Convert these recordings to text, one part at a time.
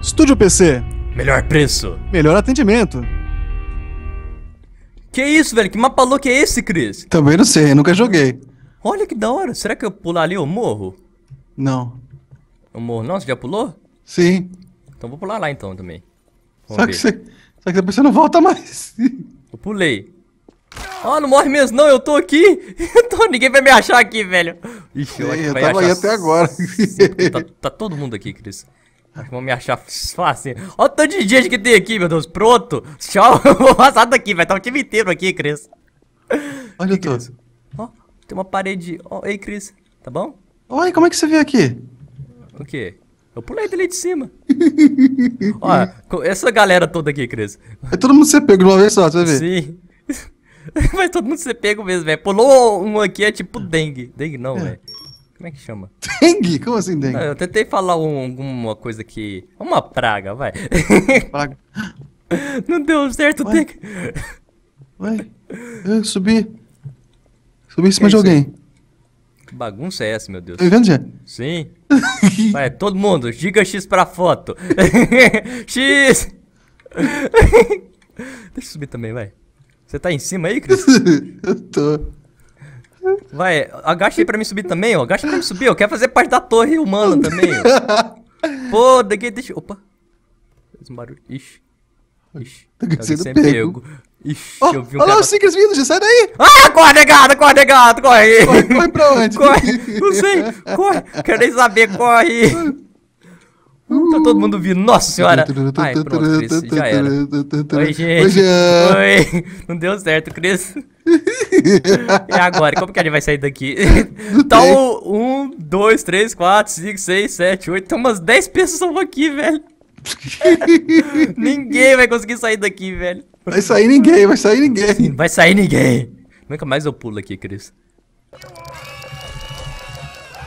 Estúdio PC. Melhor preço. Melhor atendimento. Que isso, velho? Que mapa louco é esse, Chris? Também não sei, nunca joguei. Olha que da hora. Será que eu pular ali eu morro? Não. Eu morro não? Você já pulou? Sim. Então vou pular lá então também. só que, você, só que depois você não volta mais. Eu pulei. Ah, oh, não morre mesmo não, eu tô aqui. Eu tô, ninguém vai me achar aqui, velho. Ixi, eu, Ei, eu tava aí até agora. tá, tá todo mundo aqui, Chris. Vou me achar fácil. Assim. Olha o tanto de gente que tem aqui, meu Deus. Pronto. Tchau. Eu vou passar daqui. Vai estar o time inteiro aqui, Cris. Olha o é todo. Ó, tem uma parede. ei, Cris. Tá bom? Oi, como é que você veio aqui? O quê? Eu pulei dele de cima. Olha, essa galera toda aqui, Cris. É todo mundo ser pego de uma vez só, você vai ver. Sim. Mas todo mundo ser pego mesmo, velho. Pulou um aqui, é tipo dengue. Dengue não, é. velho. Como é que chama? Dengue? Como assim dengue? Eu tentei falar um, alguma coisa que. Uma praga, vai. Praga. Não deu certo, Ué? dengue. Ué? Eu subi. Subi em cima de alguém. Que bagunça é essa, meu Deus? Tá vendo, já? Sim. vai, todo mundo, giga X pra foto. X! Deixa eu subir também, vai. Você tá em cima aí, Cris? eu tô. Vai, agacha aí pra mim subir também, ó. Agacha pra mim subir, ó. Quer fazer parte da torre humana também, ó. Pô, daqui deixa. Opa. Fez um barulho. Ixi. Ixi. Tá sendo pego. pego. Ixi, oh, eu vi um Olha lá os Secrets Village, sai daí! Ah, corre, gato, corre, gato, corre! Corre, corre pra onde? Corre, não sei, corre, quero nem saber, corre! Uh, tá todo mundo vindo. Nossa senhora! Ai, pronto, Cris, já era. Oi, gente. Oi, Oi. Não deu certo, Cris. e agora? Como que a gente vai sair daqui? Então, um, dois, três, quatro, cinco, seis, sete, oito. Tem umas dez pessoas aqui, velho. ninguém vai conseguir sair daqui, velho. Vai sair ninguém, vai sair ninguém. Sim, vai sair ninguém. Nunca mais eu pulo aqui, Cris.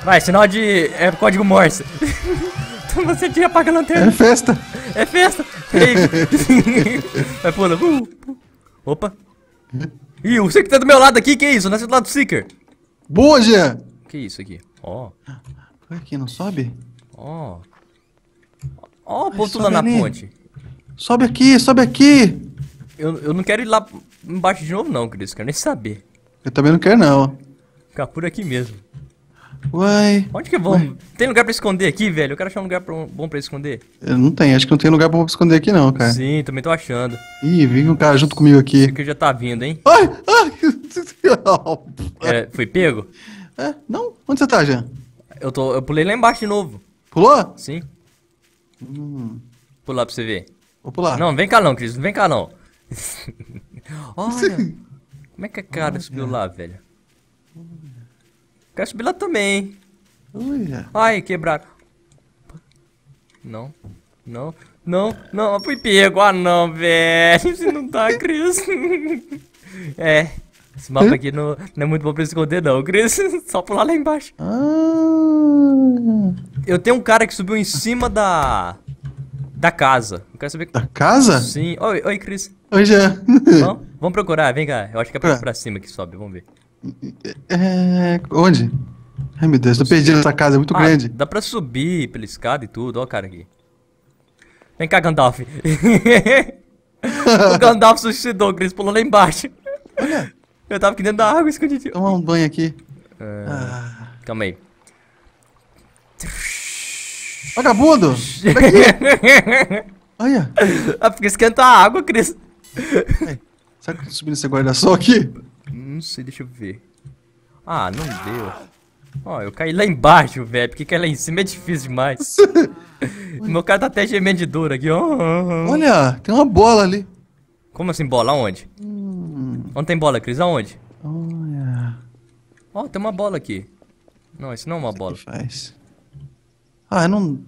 Vai, sinal de. É código Morse. Então você tinha cedinho apaga a lanterna. É festa. É festa. Vai pula. Uh, uh, Opa. Ih, o Seeker tá do meu lado aqui. Que isso? Nasce do lado do Seeker. Boa, Jean. Que isso aqui? Ó. Oh. Ué, aqui não sobe? Ó. Ó o lá na ali. ponte. Sobe aqui, sobe aqui. Eu, eu não quero ir lá embaixo de novo não, Cris. Quero nem saber. Eu também não quero não. Ficar por aqui mesmo. Uai. Onde que vão? Uai. Tem lugar pra esconder aqui, velho? Eu quero achar um lugar pra bom pra esconder. Eu Não tem, acho que não tem lugar bom pra esconder aqui, não, cara. Sim, também tô achando. Ih, vem um cara junto comigo aqui. Que aqui já tá vindo, hein? Ai, ai. é, foi pego? É, não. Onde você tá, Jean? Eu, tô, eu pulei lá embaixo de novo. Pulou? Sim. Hum. Pular pra você ver. Vou pular. Não, vem cá não, Cris, não vem cá não. Olha. Como é que a cara Olha. subiu lá, velho? lá também. Olha. Ai, quebrado. Não. Não. Não. Não. fui pego. Ah, não, velho. Você não tá, Cris. é. Esse mapa aqui não, não é muito bom pra esconder, não, Cris. Só pular lá embaixo. Ah. Eu tenho um cara que subiu em cima da... Da casa. Eu quero saber... Da casa? Sim. Oi, oi, Cris. Oi, já. Vamos, vamos procurar, vem cá. Eu acho que é pra, pra cima que sobe, vamos ver. É... Onde? Ai, meu Deus, tô perdido nessa casa, é muito ah, grande. Dá pra subir pela escada e tudo, ó o cara aqui. Vem cá, Gandalf. o Gandalf suicidou, o Chris pulou lá embaixo. Olha. Eu tava aqui dentro da água escondidinho. Tomar um banho aqui. É. Ah. Calma aí. Vagabundo! É é? Olha! Ah, porque esquenta a água, Cris. Será que eu tô subindo esse guarda-sol aqui? Não sei, deixa eu ver. Ah, não deu. Ó, oh, eu caí lá embaixo, velho, porque cair lá em cima é difícil demais. Meu cara tá até gemendo de dor aqui, ó. Olha, tem uma bola ali. Como assim, bola? Onde? Hum. Onde tem bola, Cris? Aonde? Olha. Ó, oh, tem uma bola aqui. Não, isso não é uma bola. Que faz? Ah, eu não...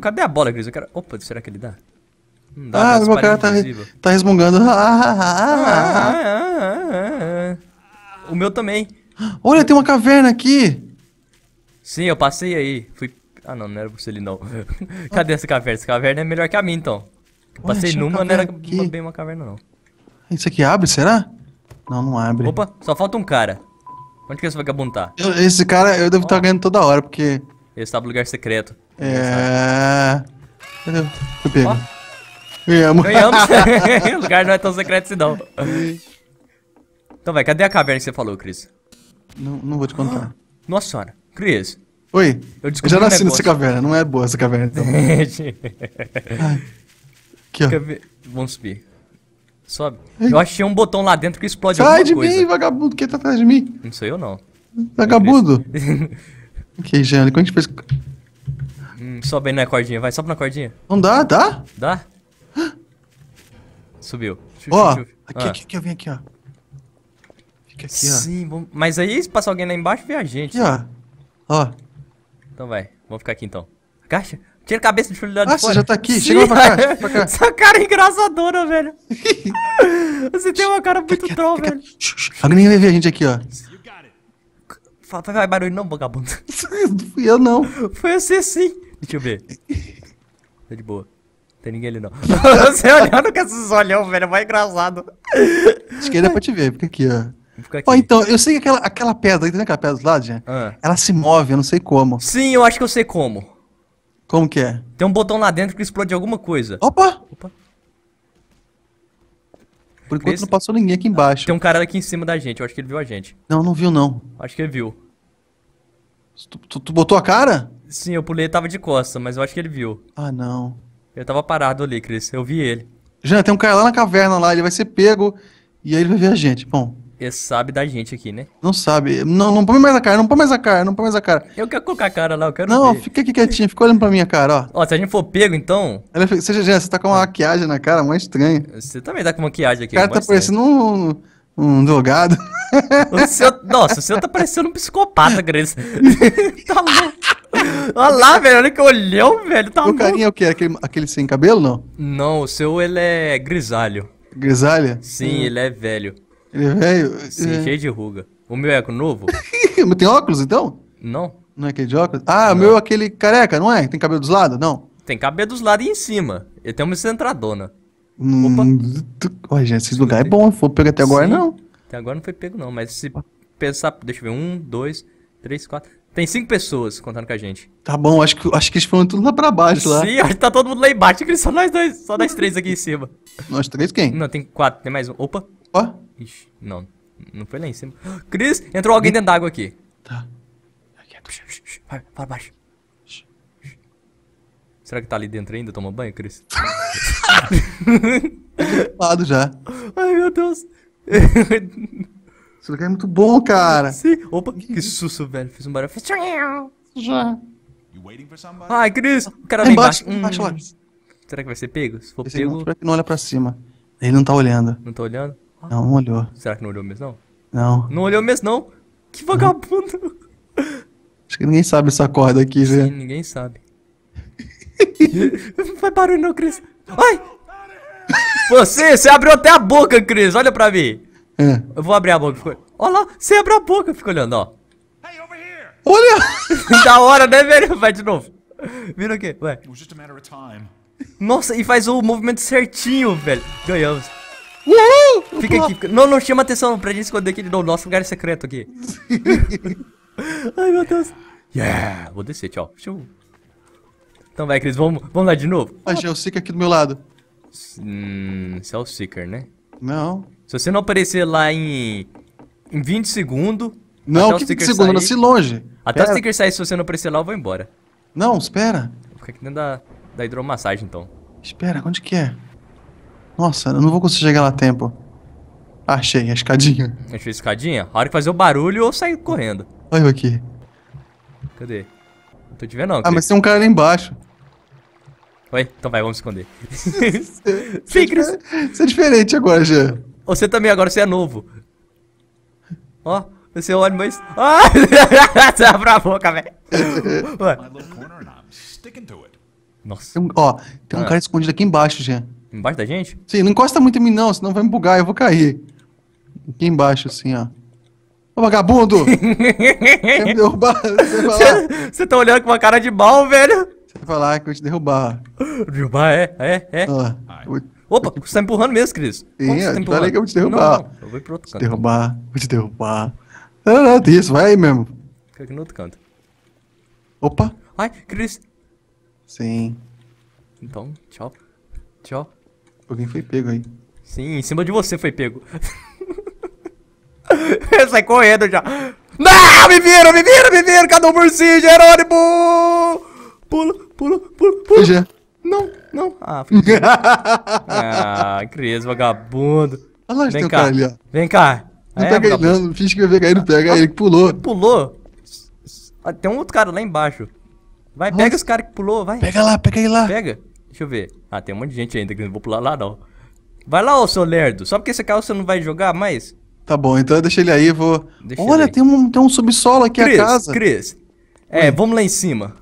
Cadê a bola, Cris? Eu quero... Opa, será que ele dá? Ah, meu cara tá, tá resmungando. O meu também. Olha, tem uma caverna aqui. Sim, eu passei aí. Fui. Ah, não, não era você ali não. Cadê essa caverna? Essa caverna é melhor que a minha então. Eu passei Olha, numa, não era aqui. bem uma caverna não. Isso aqui abre, será? Não, não abre. Opa, só falta um cara. Onde que esse vagabundo tá? Eu, esse cara, eu devo estar tá ganhando toda hora, porque... Ele está no lugar secreto. É... Cadê? Fui pego. Ganhamos. Ganhamos. o lugar não é tão secreto assim, não. Então, vai, cadê a caverna que você falou, Cris? Não, não vou te contar. Nossa senhora. Cris. Oi. Eu, eu já nasci um nessa caverna. Não é boa essa caverna, então. Aqui, ó. Cabe... Vamos subir. Sobe. Eu achei um botão lá dentro que explode Sai de coisa. mim, vagabundo. Quem tá atrás de mim? Não sou eu, não. Vagabundo. ok, Jean. Como a gente fez... Hum, sobe aí na cordinha. Vai, sobe na cordinha. Não dá, dá? Dá. Subiu. Ó, oh, aqui, ah. aqui, aqui, eu vim aqui, ó. Fica aqui, ó. Sim, bom... mas aí se passar alguém lá embaixo, vê a gente. Aqui, ó. Ó. Então vai, vou ficar aqui então. Caixa, tira a cabeça do Júlio lá de fora. já tá aqui, Sim. chega pra cá, pra cá. Essa cara é engraçadora, velho. você tem uma cara muito troll, velho. Alguém vai ver a gente aqui, ó. Fala, vai barulho não, vagabundo. eu não. Foi você sim. Deixa eu ver. Tá de boa. Tem ninguém ali, não. Você olhando com esses olhão, velho, é mais engraçado. Acho que aí dá pra te ver, fica aqui, ó. Ó, então, eu sei que aquela, aquela pedra, entendeu aquela pedra do lado, gente? Ah. Ela se move, eu não sei como. Sim, eu acho que eu sei como. Como que é? Tem um botão lá dentro que explode alguma coisa. Opa! Opa. Por enquanto Esse... não passou ninguém aqui embaixo. Tem um cara aqui em cima da gente, eu acho que ele viu a gente. Não, não viu não. Acho que ele viu. Tu, tu, tu botou a cara? Sim, eu pulei e tava de costa, mas eu acho que ele viu. Ah, não. Eu tava parado ali, Cris. Eu vi ele. Jean, tem um cara lá na caverna lá, ele vai ser pego e aí ele vai ver a gente. Bom. Ele sabe da gente aqui, né? Não sabe. Não, não põe mais a cara, não põe mais a cara, não põe mais a cara. Eu quero colocar a cara lá, eu quero. Não, ver. fica aqui quietinho, fica olhando pra minha cara, ó. Ó, se a gente for pego, então. Seja, você, Jean, você tá com uma ah. maquiagem na cara, mais estranha. Você também tá com maquiagem aqui, O cara tá parecendo um, um drogado. O seu, nossa, o senhor tá parecendo um psicopata, Grace. tá louco. Olha lá, velho. Olha que olhão, velho. Tá o carinha é o quê? Aquele, aquele sem cabelo, não? Não, o seu ele é grisalho. Grisalha? Sim, hum. ele é velho. Ele é velho? Sim, é. cheio de ruga. O meu é novo? Mas tem óculos, então? Não. Não é aquele de óculos? Ah, o meu é aquele careca, não é? Tem cabelo dos lados? Não. Tem cabelo dos lados e em cima. Ele tem uma centradona. Hum, Opa. Olha, gente, esse lugar é bom. Não foi pego até agora, Sim. não. Até agora não foi pego, não. Mas se pensar... Deixa eu ver. Um, dois, três, quatro... Tem cinco pessoas contando com a gente. Tá bom, acho que, acho que eles foram tudo lá pra baixo lá. Sim, acho que tá todo mundo lá embaixo, só nós dois, só nós três aqui em cima. Nós três quem? Não, tem quatro, tem mais um. Opa. Ó. Ixi, não, não foi lá em cima. Cris, entrou alguém dentro d'água aqui. Tá. Vai, para baixo. Será que tá ali dentro ainda, toma banho, Cris? Tá lado já. Ai, meu Deus. Esse lugar é muito bom, cara. Sim. Opa, que susto, velho. Fiz um barulho. Já. Ai, Cris, o cara vem embaixo. embaixo, embaixo hum. Será que vai ser pego? Se for Esse é pego. Não, não olha pra cima. Ele não tá olhando. Não tá olhando? Não, não olhou. Será que não olhou mesmo, não? Não. Não olhou mesmo, não? Que vagabundo. Acho que ninguém sabe essa corda aqui, Sim, né? ninguém sabe. não faz barulho não, Cris. Ai! Você, você abriu até a boca, Cris. Olha pra mim. É. Eu vou abrir a boca. Fico... Olha lá, você abre a boca, eu fico olhando, ó. Hey, Olha! da hora, né, velho? Vai de novo. Vira aqui, vai. Nossa, e faz o movimento certinho, velho. Ganhamos. Uhul! Fica aqui. Não, não chama atenção pra gente esconder aqui. Não, nosso lugar é secreto aqui. Ai, meu Deus. Yeah! Vou descer, tchau. Então vai, Cris, vamos, vamos lá de novo. Achei é o Seeker aqui do meu lado. Hum, esse é o Seeker, né? Não. Se você não aparecer lá em, em 20 segundos. Não, que 20 segundos? se longe. Até Pera. o sticker sair, se você não aparecer lá, eu vou embora. Não, espera. Vou ficar aqui dentro da, da hidromassagem então. Espera, onde que é? Nossa, eu não vou conseguir chegar lá a tempo. Achei, a escadinha. Achei a escadinha? A hora que fazer o barulho, eu saio correndo. Olha eu aqui. Cadê? Não tô te vendo não. Ah, Cris. mas tem um cara ali embaixo. Vai? Então vai, vamos esconder. Sim, é Cris. Você é diferente agora, Jean. Você também, agora você é novo. Ó, você é olha, mais. Ah! você abre a boca, velho. Nossa. Tem um- ó, tem um Ah. cara escondido aqui embaixo, Jean. Embaixo da gente? Sim, não encosta muito em mim, não, senão vai me bugar, eu vou cair. Aqui embaixo, assim, ó. Ô, vagabundo! Quer me derrubar? Você Você tá olhando com uma cara de mal, velho. Vai que eu vou te derrubar. derrubar é, é, é. Ah, Opa, você tá empurrando mesmo, Cris. Sim, é, tá empurrando? que eu vou te derrubar. Não, não, eu vou ir pro outro canto. derrubar, vou te derrubar. Não, não, isso, vai aí mesmo. Fica aqui no outro canto. Opa. Ai, Cris. Sim. Então, tchau. Tchau. Alguém foi pego aí. Sim, em cima de você foi pego. Sai é correndo já. Não, me viram, me viram, me viram. Cadê o Murci, Jerônimo? pula, pula, pula, pula. Já. É. Não, não. Ah, ah Cris, vagabundo. Olha lá, Vem cá. Ali, Vem cá. Não é, tá ganhando, finge que vai cair, pega ele que ah, pulou. Ele pulou? Ah, tem um outro cara lá embaixo. Vai, Nossa. pega os caras que pulou, vai. Pega lá, pega ele lá. Pega. Deixa eu ver. Ah, tem um monte de gente ainda que não vou pular lá, não. Vai lá, ô seu lerdo. Só porque esse carro você não vai jogar mais? Tá bom, então eu deixei ele aí, vou... Deixa Olha, Tem, um, tem um subsolo aqui Chris, a casa. Cris, é, vamos lá em cima.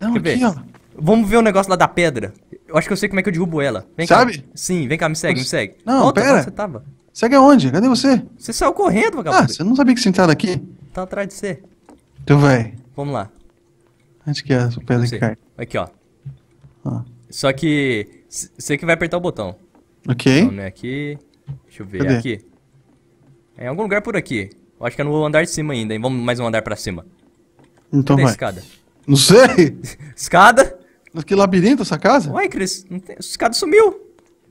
Não, Quer aqui, ver? ó. Vamos ver o negócio lá da pedra. Eu acho que eu sei como é que eu derrubo ela. Vem Sabe? Cá. Sim, vem cá, me segue, me segue. Não, Volta, pera. Você tava. Segue aonde? Cadê você? Você saiu correndo, ah, vagabundo. Ah, você não sabia que você sentado aqui? Tá atrás de você. Então vai. Vamos lá. Acho que é a pedra que cai. Aqui, ó. Ah. Só que você que vai apertar o botão. Ok. Então, né, aqui. Deixa eu ver. Cadê? Aqui. É em algum lugar por aqui. Eu acho que é no andar de cima ainda, hein? Vamos mais um andar pra cima. Então Cadê vai. a escada? Não sei. Escada. que labirinto essa casa? Ué, Cris, tem... a escada sumiu.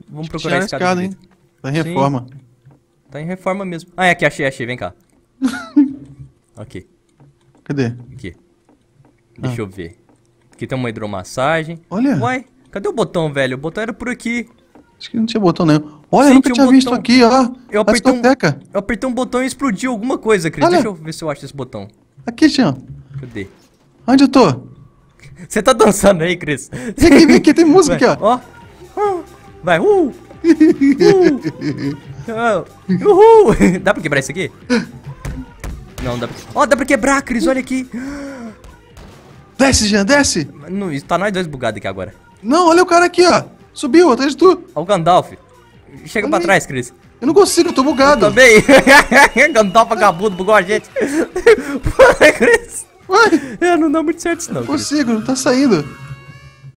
Vamos procurar é a escada. escada hein? Tá em reforma. Tá em reforma mesmo. Ah, é aqui, achei, achei. Vem cá. aqui. Cadê? Aqui. Ah. Deixa ah. eu ver. Aqui tem uma hidromassagem. Olha. Uai, cadê o botão, velho? O botão era por aqui. Acho que não tinha botão nenhum. Né? Olha, eu nunca tinha, visto aqui, ó. Eu apertei, um, eu apertei um botão e explodiu alguma coisa, Cris. Deixa eu ver se eu acho esse botão. Aqui, Jean. Cadê? Onde eu tô? Você tá dançando aí, Cris? Vem aqui, vem aqui, tem música Vai. aqui, ó. ó. Vai, uh! Uh! uh! Uhul! Dá pra quebrar isso aqui? Não, dá pra... Ó, oh, dá pra quebrar, Cris, olha aqui. Desce, Jean, desce. Não, tá nós dois bugados aqui agora. Não, olha o cara aqui, ó. Subiu, atrás de tu. Ó o Gandalf. Chega olha pra aí. trás, Cris. Eu não consigo, eu tô bugado. Eu também. Gandalf vagabundo, bugou a gente. Pô, Cris ai É, não dá muito certo isso não. Consigo, não tá saindo.